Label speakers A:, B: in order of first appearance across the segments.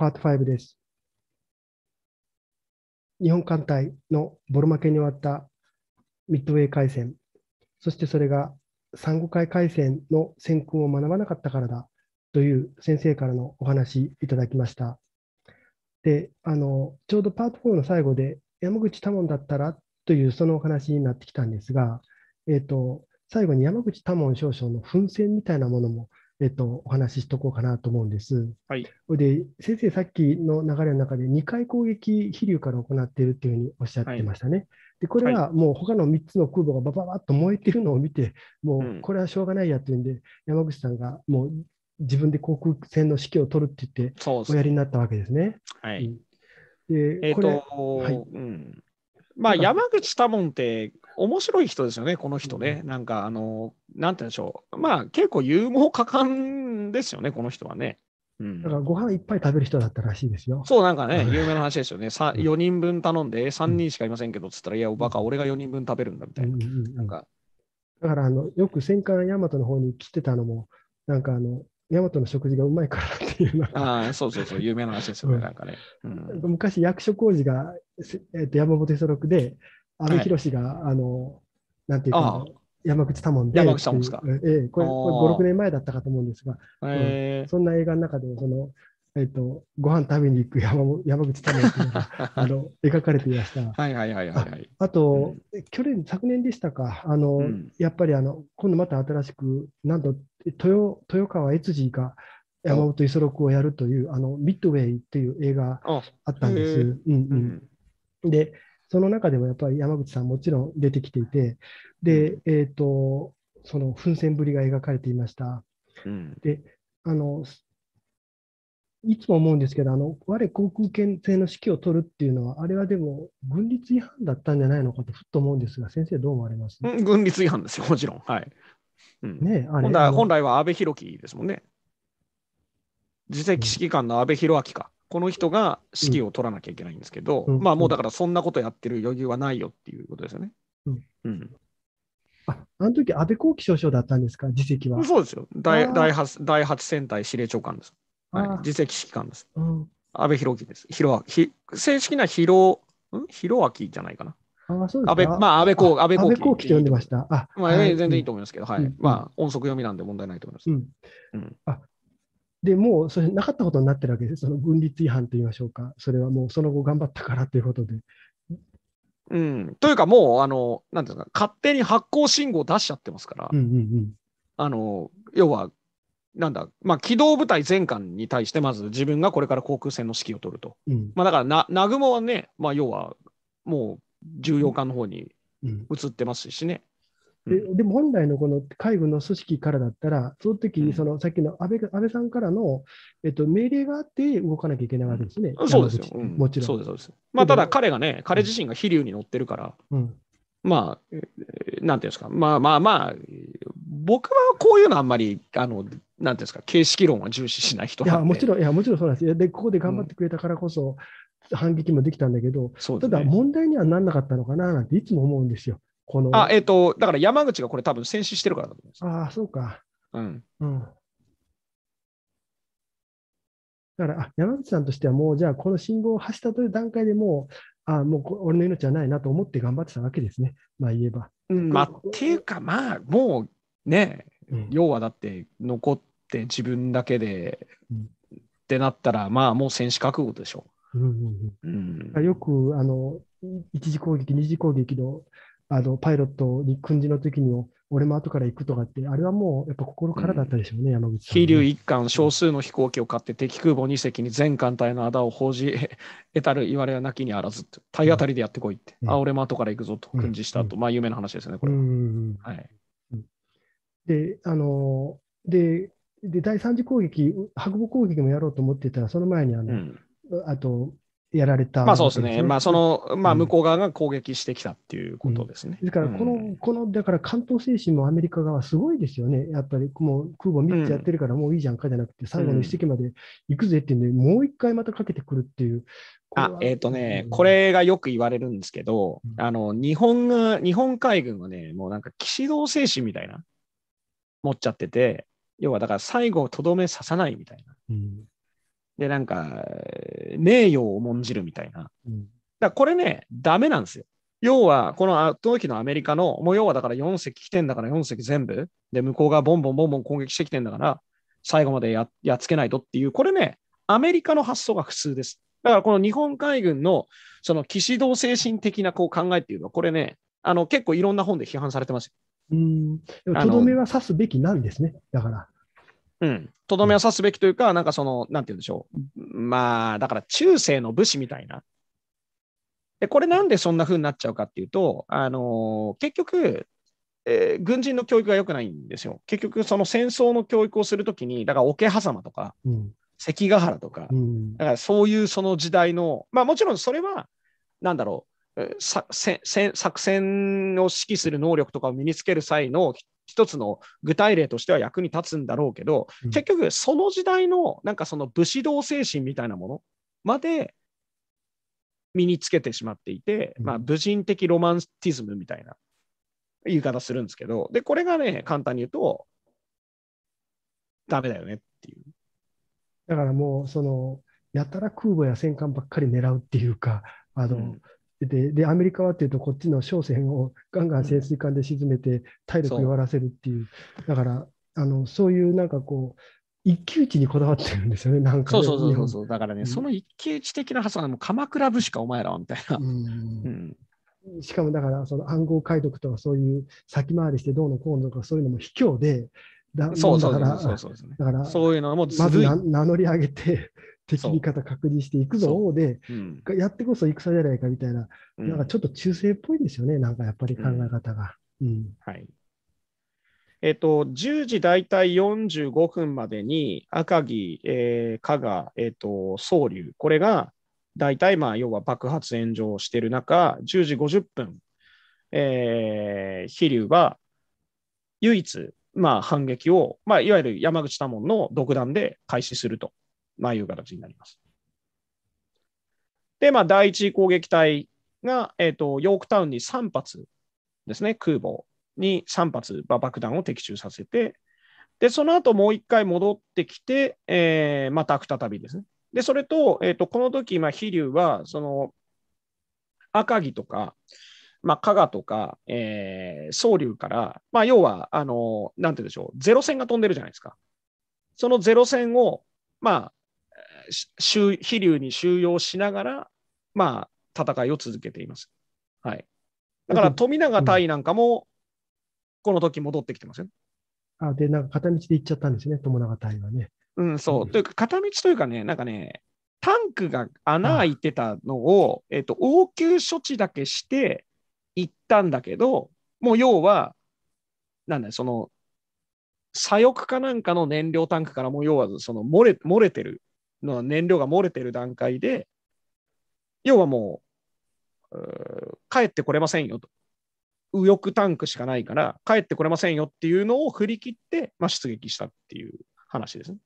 A: パート5です。日本艦隊のボロ負けに終わったミッドウェー海戦、そしてそれが産後海海戦の戦訓を学ばなかったからだという先生からのお話いただきました。で、あのちょうどパート4の最後で山口多門だったらというそのお話になってきたんですが、えーと、と最後に山口多門少将の奮戦みたいなものもえっと、お話ししとこうかなと思うんです。はい、で先生、さっきの流れの中で2回攻撃飛竜から行っているというふうにおっしゃってましたね。はい、でこれはもう他の3つの空母がばばばっと燃えているのを見て、もうこれはしょうがないやというんで、うん、山口さんがもう自分で航空船の指揮を取るって言って、おやりになったわけですね。はい、うん、で
B: えーと、これ、はいうんまあ、山口多聞って面白い人ですよね、この人ね。うん、なんか、あの、なんて言うんでしょう。まあ、結構ユーモア果敢ですよね、この人はね。
A: うん、だからご飯いっぱい食べる人だったらしいですよ。
B: そう、なんかね、有名な話ですよね。4人分頼んで、3人しかいませんけど、つったら、いや、おバカ、俺が4人分食べるんだみたいな。うんうんなんか
A: だからあの、よく戦艦ヤマトの方に来てたのも、なんかあの、ヤマトの食事がうまいからって
B: いうのが。あそうそうそう、有名な話ですよね、なんかね。う
A: ん、昔、役所広司が、えー、と山本五十六で、阿部寛が、はい、あの、なんていうか、山口多門で。山口多門ですか。ええー、これ、これ5、6年前だったかと思うんですが、えー、うん、そんな映画の中でその、えっ、と、ご飯食べに行く山 山口多門っていうのが あの描かれていました。
B: はいはいはいはい。
A: あと、うん、去年、昨年でしたか、あの、うん、やっぱりあの、今度また新しく、なんと、豊豊川悦司が、山本五十六をやるという、あの、ミッドウェイという映画あったんです。うんうんで、その中でもやっぱり山口さんもちろん出てきていて、で、えっ、ー、と、その奮戦ぶりが描かれていました。で、あの、いつも思うんですけど、あの我航空検制の指揮を取るっていうのは、あれはでも、軍律違反だったんじゃないのかとふっと思うんですが、先生、どう思われます、ね、軍
B: 律違反ですよ、もちろん。はいうん、ね、あれ本来本来は安倍博樹ですもんね。実際指揮官の安倍弘明か、この人が指揮を取らなきゃいけないんですけど、うん、まあもうだからそんなことやってる余裕はないよっていうことですよね。うん、うん、
A: ああの時安倍後期少将だったんですか、次席は。そう
B: ですよ、第8戦隊司令長官です。はい、次席指揮官です。うん、安倍博明です。ひ正式な広ん広明じゃないかな。
A: あそうです安倍、まあ、安倍後喜。安倍幸喜と呼んでました。あまあ、全然いいと思いますけど、はい。まあ、
B: 音速読みなんで問題ないと思います。うん。あ
A: でもうそれなかったことになってるわけです、その軍律違反といいましょうか、それはもうその後頑張ったからということで。
B: うん、というか、もうあの、なんですか、勝手に発行信号出しちゃってますから、あの要は、なんだ、まあ、機動部隊全艦に対して、まず自分がこれから航空戦の指揮を取ると。うん、まあ、だからな、南雲はね、まあ、要はもう重要艦の方に移ってますしね。
A: ででも本来のこの海軍の組織からだったら、その時にそのさっきの安倍安倍さんからの、えっと、命令があって動かなきゃいけないわけですね、そうですよ、もちろん。そうです
B: そうですまあ、ただ彼がね、彼自身が飛龍に乗ってるから、うん、まあ、なんていうんですか、まあまあまあ、僕はこういうのあんまり、あの、なんていうんですか、形式論は重視しない人いや、もち
A: ろん、いや、もちろんそうなんですよ。で、ここで頑張ってくれたからこそ、反撃もできたんだけど、うんね、ただ問題にはならなかったのかななんていつも思うんですよ。この。あ、
B: えっ、ー、と、だから山口がこれ多分戦死してるからだと思
A: いますああ、そうか。うん。うん。だからあ山口さんとしてはもうじゃあこの信号を発したという段階でもうあもう俺の命はないなと思って頑張ってたわけですね、まあ言えば。
B: うんまあ、っていうか、まあ、もうね、うん、要はだって残って自分だけで、うん、ってなったら、まあもう戦死覚悟でしょ。
A: ううんうんうん、よくあの一次攻撃、二次攻撃のあのパイロットに訓示の時にも、俺も後から行くとかって、あれはもうやっぱ心からだったでしょうね、うん、山口さん、ね。飛竜
B: 一艦、少数の飛行機を買って敵空母2隻に全艦隊のあだを報じ得 たる言われはなきにあらず、体当たりでやってこいって、うん、あ、俺も後から行くぞと訓示したと、うん、まあ有名な話ですよね、これは。
A: はい、で、あの、で、で第3次攻撃、白母攻撃もやろうと思ってたら、その前にあの、あとやられた、ね、まあそうですね。まあそ
B: の、まあ向こう側が攻撃してきたっていうことですね。うん、ですから、この、うん、
A: この、だから関東精神もアメリカ側すごいですよね。やっぱりもう空母3つやってるからもういいじゃんかじゃなくて、最後の1隻まで行くぜっていうんで、もう一回またかけてくるっていう。
B: あ、えっ、ー、とね、これがよく言われるんですけど、うん、あの、日本が、日本海軍はね、もうなんか騎士道精神みたいな、持っちゃってて、要はだから最後とどめささないみたいな。で、なんか、名誉を重んじるみたいな。だこれね、ダメなんですよ。要は、この当時のアメリカの、もう要はだから4隻来てんだから4隻全部、で、向こうがボンボンボンボン攻撃してきてんだから、最後までやっつけないとっていう、これね、アメリカの発想が普通です。だからこの日本海軍のその騎士道精神的なこう考えっていうのは、これね、あの結構いろんな本で批判されてます
A: よ。うん、とどめは刺すべきなんですね、だから。
B: うん、とどめを刺すべきというか、なんかその、なんて言うんでしょう。まあ、だから中世の武士みたいな。で、これなんでそんな風になっちゃうかっていうと、あのー、結局、えー、軍人の教育が良くないんですよ。結局、その戦争の教育をするときに、だから桶狭間とか、うん、関ヶ原とか、うん、だからそういうその時代の、まあもちろんそれは、なんだろう、作戦を指揮する能力とかを身につける際の一つの具体例としては役に立つんだろうけど、結局その時代のなんかその武士道精神みたいなものまで身につけてしまっていて、まあ、武人的ロマンティズムみたいな言い方するんですけど、で、これがね、簡単に言うと、ダメだよねっていう。
A: だからもう、その、やたら空母や戦艦ばっかり狙うっていうか、あの、うん、ででアメリカはっていうと、こっちの商船を ガンガン潜水艦で沈めて、体力弱らせるっていう、だからあの、そういうなんかこう、一騎打ちにこだわってるんですよね、なんか、ね、そうそうそうそう、
B: だからね、うん、その一騎打ち的な発想は、鎌倉武士か、お前らはみたいな。
A: うん、しかもだから、その暗号解読とか、そういう先回りしてどうのこうのとか、そういうのも卑怯で、だそうそうそうそうだから、そうい
B: うのもずまず
A: 名乗り上げて、敵味方確認していくぞで、うん、やってこそ戦じゃないかみたいな、うん、なんかちょっと中世っぽいですよね、なんかやっぱり考え方が。
B: えっと、10時大体45分までに赤城、えー、加賀、えっ、ー、と、流、これが大体、まあ、要は爆発炎上している中、10時50分、えー、飛龍は唯一、まあ、反撃を、まあ、いわゆる山口多門の独断で開始すると。まあ、いう形になります。で、まあ、第一攻撃隊が、えーと、ヨークタウンに3発ですね、空母に3発、爆弾を的中させて、で、その後もう一回戻ってきて、えー、また再びですね。で、それと、えーと、この時、まあ、飛竜は、その、赤城とか、まあ、加賀とか、えー、総流から、まあ、要は、あの、なんて言うでしょう、ゼロ戦が飛んでるじゃないですか。そのゼロ戦を、まあ、飛竜に収容しながら、まあ、戦いを続けています。はい、だから富永対なんかも、この時戻ってきてますよ、ね、あで、な
A: んか片道で行っちゃったんですね、富永隊はね。
B: うん、そう。うん、というか、片道というかね、なんかね、タンクが穴開いてたのを、えっ、と、応急処置だけして行ったんだけど、もう要は、なんだよ、その、左翼かなんかの燃料タンクからも要はその漏れ漏れてるの燃料が漏れてる段階で、要はもう、帰ってこれませんよと。右翼タンクしかないから、帰ってこれませんよっていうのを振り切って、まあ、出撃したっていう話ですね。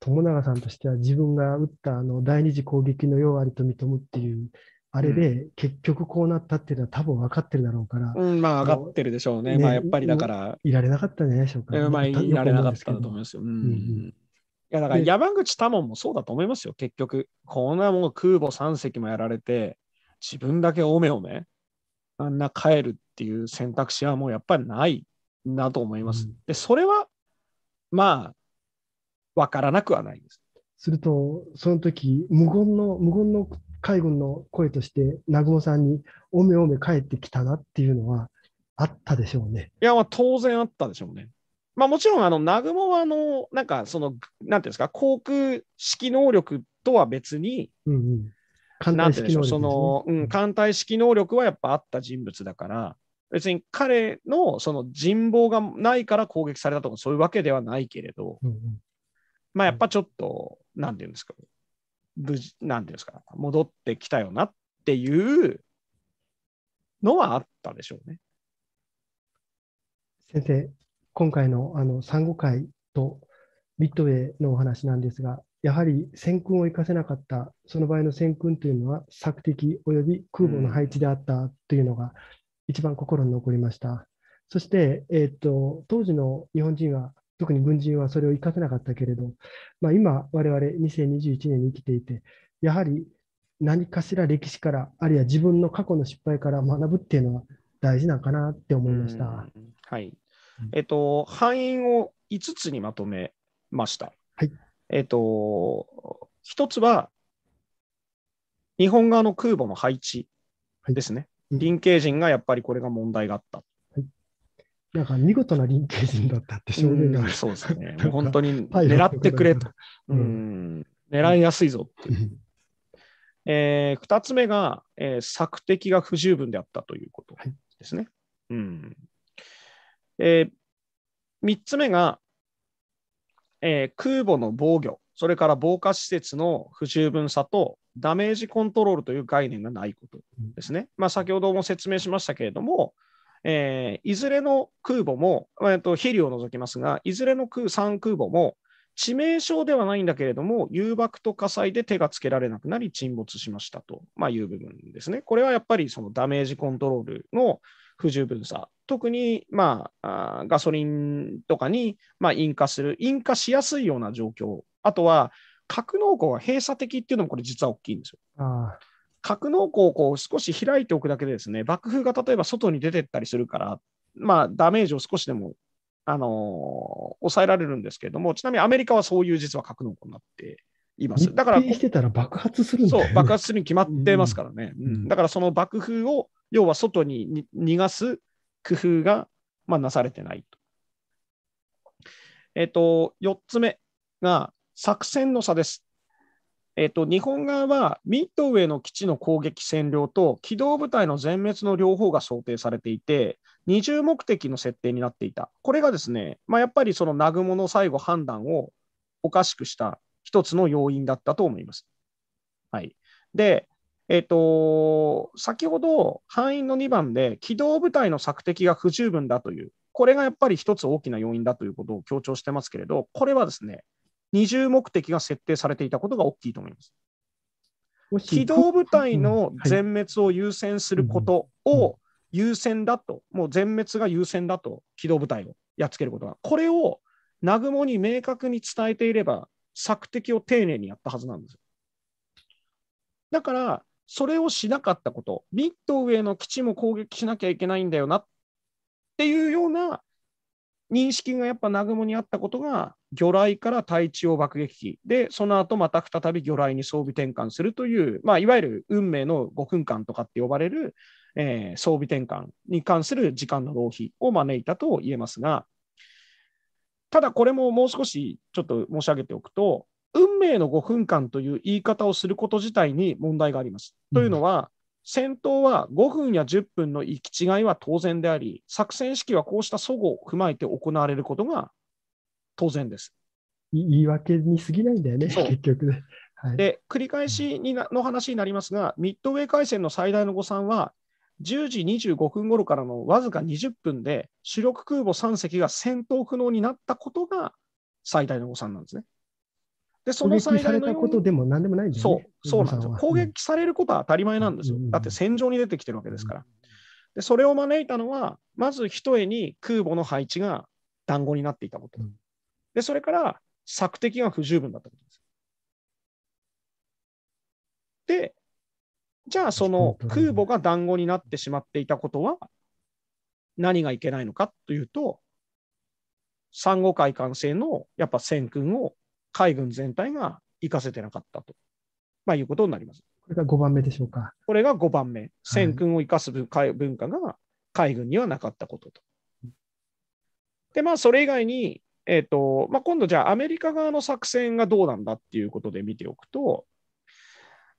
A: 友永さんとしては自分が撃ったあの第二次攻撃のようありと認むっていうあれで結局こうなったっていうのは多分分かってるだろうから、う
B: ん、まあ分かってるでしょうね、ねまあやっぱりだから。いら
A: れなかったんじゃないでしょうか、まあいられなかったと
B: 思いますよ。うん、うんやだから山口多門もそうだと思いますよ、結局。こんなもう空母3隻もやられて、自分だけおめおめ、あんな帰るっていう選択肢はもうやっぱりないなと思います。うん、で、それは、まあ、わからなくはないです。
A: すると、その時無言の、無言の海軍の声として、南雲さんに、おめおめ帰ってきたなっていうのは、あったでしょうね。
B: いや、まあ、当然あったでしょうね。まあ、もちろん、あの、南雲は、あの、なんか、その、なんていうんですか、航空式能力とは別に、うんうん、艦隊式能力、その、うん、艦隊式能力はやっぱあった人物だから、別に彼のその人望がないから攻撃されたとか、そういうわけではないけれど、うんうん、まあ、やっぱちょっと、なんていうんですか、無事、なんていうんですか、戻ってきたよなっていうのはあったでしょうね。
A: 先生、今回のあの産後会とミッドウェイのお話なんですが、やはり戦訓を生かせなかった、その場合の戦訓というのは、索敵及び空母の配置であったというのが、一番心に残りました。うん、そして、えーと、当時の日本人は、特に軍人はそれを生かせなかったけれど、まあ、今、我々2021年に生きていて、やはり何かしら歴史から、あるいは自分の過去の失敗から学ぶっていうのは大事なんかな
B: って思いました。うん、はいえっと、敗因を5つにまとめました。はいえっと、1つは、日本側の空母の配置ですね。臨い、慶人がやっぱりこれが問題があった。はい、
A: なんか見事な臨慶人だったって証明がある。そ
B: うですね。本当に狙ってくれと。狙いやすいぞっていう。えー、2つ目が、えー、策敵が不十分であったということですね。うんえー、3つ目が、えー、空母の防御、それから防火施設の不十分さとダメージコントロールという概念がないことですね。まあ、先ほども説明しましたけれども、えー、いずれの空母も、えーと、ヘリを除きますが、いずれの空3空母も致命傷ではないんだけれども、誘爆と火災で手がつけられなくなり沈没しましたと、まあ、いう部分ですね。これはやっぱりそのダメージコントロールの不十分さ、特に、まあ、ガソリンとかに、まあ、引火する、引火しやすいような状況、あとは格納庫が閉鎖的っていうのも、これ、実は大きいんですよ。あ格納庫をこう少し開いておくだけで、ですね爆風が例えば外に出てったりするから、まあ、ダメージを少しでも、あのー、抑えられるんですけれども、ちなみにアメリカはそういう実は格納庫になっています。だから、てたら爆発する、そう、爆発するに決まってますからね。うん、うん、だから、その爆風を要は外に逃がす工夫が、まあ、なされてないと。えっ、と、4つ目が作戦の差です。えっ、と、日本側はミッドウェーの基地の攻撃占領と機動部隊の全滅の両方が想定されていて、二重目的の設定になっていた。これがですね、まあ、やっぱりその南雲の最後判断をおかしくした一つの要因だったと思います。はい、で、えっ、と、先ほど範囲の2番で機動部隊の索敵が不十分だという、これがやっぱり一つ大きな要因だということを強調してますけれど、これはですね、二重目的が設定されていたことが大きいと思います。機動部隊の全滅を優先することを優先だと、もう全滅が優先だと、機動部隊をやっつけることが、これを南雲に明確に伝えていれば、索敵を丁寧にやったはずなんですよ。だから、それをしなかったこと、ミッドウェイの基地も攻撃しなきゃいけないんだよなっていうような認識がやっぱ南雲にあったことが、魚雷から対地を爆撃機で、その後また再び魚雷に装備転換するという、まあ、いわゆる運命の5分間とかって呼ばれる、えー、装備転換に関する時間の浪費を招いたと言えますが、ただこれももう少しちょっと申し上げておくと、運命の5分間という言い方をすること自体に問題があります。というのは、戦闘は5分や10分の行き違いは当然であり、作戦指揮はこうした齟齬を踏まえて行われることが当然です。
A: 言い訳に過ぎないんだよね、結局ね。は
B: い、で繰り返しにの話になりますが、ミッドウェー海戦の最大の誤算は、10時25分頃からのわずか20分で、主力空母3隻が戦闘不能になったことが最大の誤算なんですね。で、そのされたこ
A: とでも何でもない、そう、そうなんですよ。
B: 攻撃されることは当たり前なんですよ。だって戦場に出てきてるわけですから。で、それを招いたのは、まずひとえに空母の配置が団子になっていたこと。で、それから索敵が不十分だったことです。で、じゃあその空母が団子になってしまっていたことは何がいけないのかというと、珊瑚海艦船のやっぱ戦訓を海軍全体が生かせてなかったと、まあ、いうことになります。これが5番目でしょうか。これが5番目。戦訓を生かす文化が海軍にはなかったことと。で、まあ、それ以外に、えーとまあ、今度、じゃあ、アメリカ側の作戦がどうなんだっていうことで見ておくと、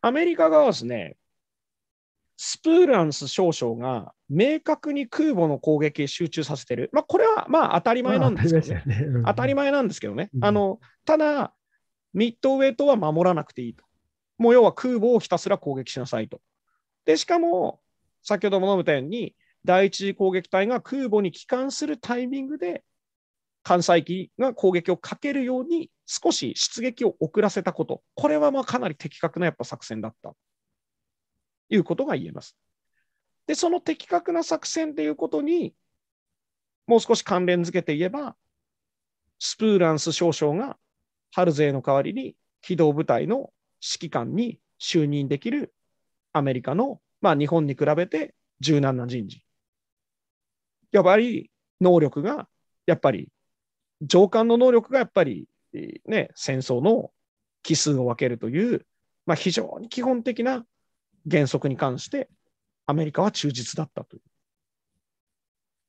B: アメリカ側はですね、スプーランス少将が明確に空母の攻撃に集中させてる、まあ、これはまあ当たり前なんですけどね、当たり前なんですけどね、うん、あのただ、ミッドウェイ島は守らなくていいと、もう要は空母をひたすら攻撃しなさいと。でしかも、先ほども述べたように、第一次攻撃隊が空母に帰還するタイミングで、艦載機が攻撃をかけるように少し出撃を遅らせたこと、これはまあかなり的確なやっぱ作戦だったいうことが言えます。で、その的確な作戦ということに、もう少し関連づけて言えば、スプーランス少将がハルゼーの代わりに機動部隊の指揮官に就任できるアメリカの、まあ、日本に比べて柔軟な人事。やっぱり能力が、やっぱり上官の能力がやっぱり、ね、戦争の奇数を分けるという、まあ、非常に基本的な原則に関して、アメリカは忠実だったという。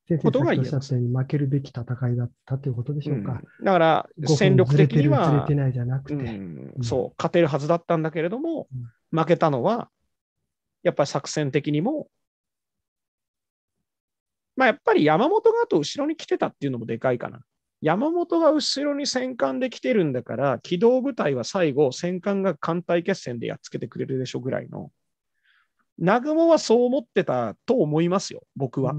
A: 先生がおっしゃったように負けるべき戦いだったということでしょうか。うん、だから、戦力的には、れてないじゃな
B: くて、うんそう、勝てるはずだったんだけれども、負けたのは、やっぱり作戦的にも、まあ、やっぱり山本があと後ろに来てたっていうのもでかいかな。山本が後ろに戦艦で来てるんだから、機動部隊は最後、戦艦が艦隊決戦でやっつけてくれるでしょぐらいの。南雲はそう思ってたと思いますよ、僕は。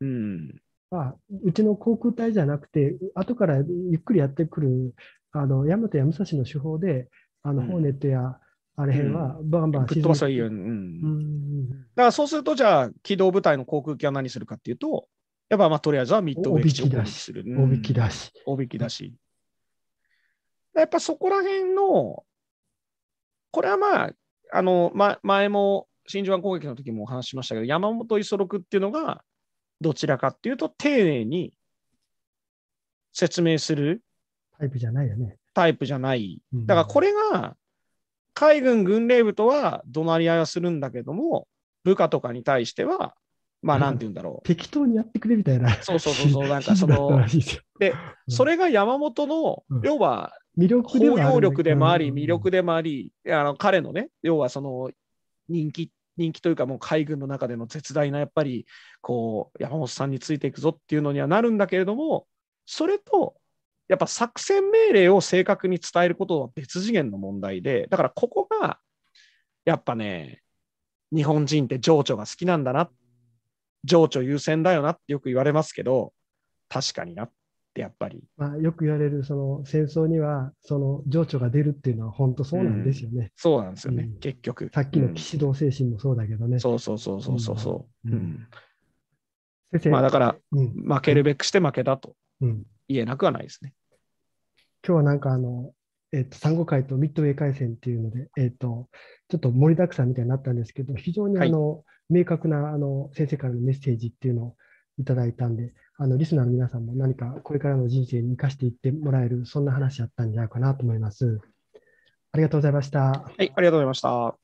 B: うん、
A: まあ、うちの航空隊じゃなくて、後からゆっくりやってくる、あの、大和や武蔵の手法で、あの、ホーネットや、あれへんは、バンバン吹っ飛ばせ
B: ばいいよ、うん。だからそうすると、じゃあ、機動部隊の航空機は何するかっていうと、やっぱまあ、とりあえずはミッドウェイ基をする。おびき出し。おびき出し。やっぱそこらへんの、これはまあ、あの、ま、前も真珠湾攻撃の時もお話ししましたけど、山本五十六っていうのが、どちらかっていうと、丁寧に説明するタイプじゃないよね。タイプじゃない。だからこれが、海軍軍令部とは怒鳴り合いはするんだけども、部下とかに対しては、まあなんて言うんだろう。適当に
A: やってくれみたいな。そうそうそうそう、なんかその、
B: で、それが山本の、要は、
A: 魅力で包容力
B: でもあり、魅力でもあり、あの彼のね、要はその人気っ人気というか、もう海軍の中での絶大なやっぱりこう山本さんについていくぞっていうのにはなるんだけれども、それとやっぱ作戦命令を正確に伝えることは別次元の問題で、だからここがやっぱね、日本人って情緒が好きなんだな、情緒優先だよなってよく言われますけど、確かになっってやっぱり。
A: まあ、よく言われるその戦争にはその情緒が出るっていうのは本当そうなんですよね。うん、
B: そうなんですよね、うん、結局。さっきの騎
A: 士道精神もそうだけどね。そうそうそうそうそうそう。うんまあ、
B: だから、負けるべくして負けだと言えなくはないですね。今日
A: はなんかあの、えっ、ー、と、産後会とミッドウェー海戦っていうので、えっ、ー、と、ちょっと盛りだくさんみたいになったんですけど、非常にあの、はい、明確なあの先生からのメッセージっていうのをいただいたんで、あのリスナーの皆さんも何かこれからの人生に生かしていってもらえる、そんな話だったんじゃないかなと思います。ありがとうございました。はい、ありが
B: とうございました。